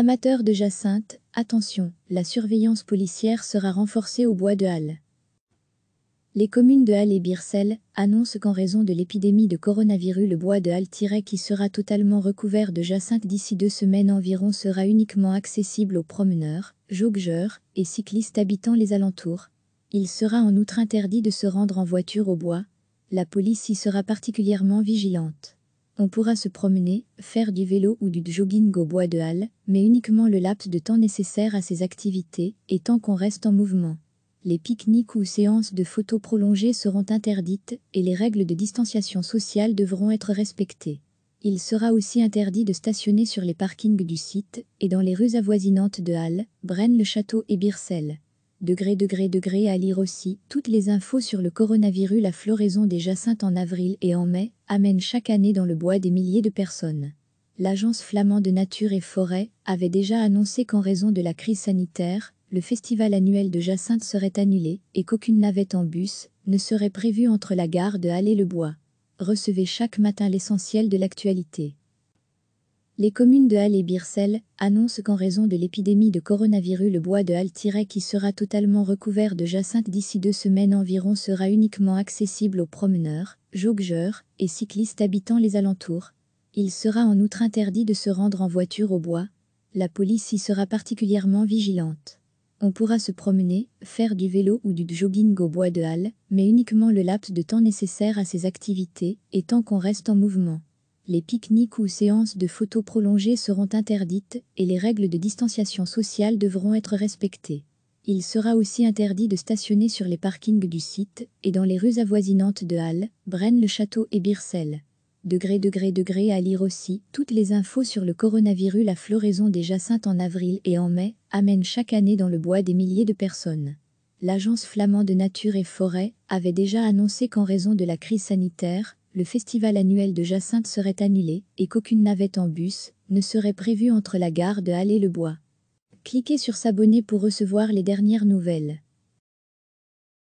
Amateurs de jacinthe, attention, la surveillance policière sera renforcée au bois de Halle. Les communes de Halle et Bircel annoncent qu'en raison de l'épidémie de coronavirus, le bois de Halle- qui sera totalement recouvert de jacinthe d'ici deux semaines environ sera uniquement accessible aux promeneurs, joggeurs et cyclistes habitant les alentours. Il sera en outre interdit de se rendre en voiture au bois. La police y sera particulièrement vigilante on pourra se promener, faire du vélo ou du jogging au bois de halle, mais uniquement le laps de temps nécessaire à ces activités et tant qu'on reste en mouvement. Les pique-niques ou séances de photos prolongées seront interdites et les règles de distanciation sociale devront être respectées. Il sera aussi interdit de stationner sur les parkings du site et dans les rues avoisinantes de Halle, Braine-le-Château et Bircel. Degré, degré, degré à lire aussi, toutes les infos sur le coronavirus, la floraison des jacinthes en avril et en mai, amène chaque année dans le bois des milliers de personnes. L'agence flamande de nature et forêt avait déjà annoncé qu'en raison de la crise sanitaire, le festival annuel de Jacinthe serait annulé et qu'aucune navette en bus ne serait prévue entre la gare de et le bois Recevez chaque matin l'essentiel de l'actualité les communes de Halle et Bircel annoncent qu'en raison de l'épidémie de coronavirus, le bois de Halle qui sera totalement recouvert de jacinthe d'ici deux semaines environ sera uniquement accessible aux promeneurs, joggeurs et cyclistes habitant les alentours. Il sera en outre interdit de se rendre en voiture au bois. La police y sera particulièrement vigilante. On pourra se promener, faire du vélo ou du jogging au bois de Halle, mais uniquement le laps de temps nécessaire à ces activités et tant qu'on reste en mouvement les pique-niques ou séances de photos prolongées seront interdites et les règles de distanciation sociale devront être respectées. Il sera aussi interdit de stationner sur les parkings du site et dans les rues avoisinantes de Halle, Braine-le-Château et Birsel. Degré, degré, degré à lire aussi toutes les infos sur le coronavirus. La floraison des jacinthes en avril et en mai amène chaque année dans le bois des milliers de personnes l'Agence flamande de nature et forêt avait déjà annoncé qu'en raison de la crise sanitaire, le festival annuel de Jacinthe serait annulé et qu'aucune navette en bus ne serait prévue entre la gare de et le bois Cliquez sur s'abonner pour recevoir les dernières nouvelles.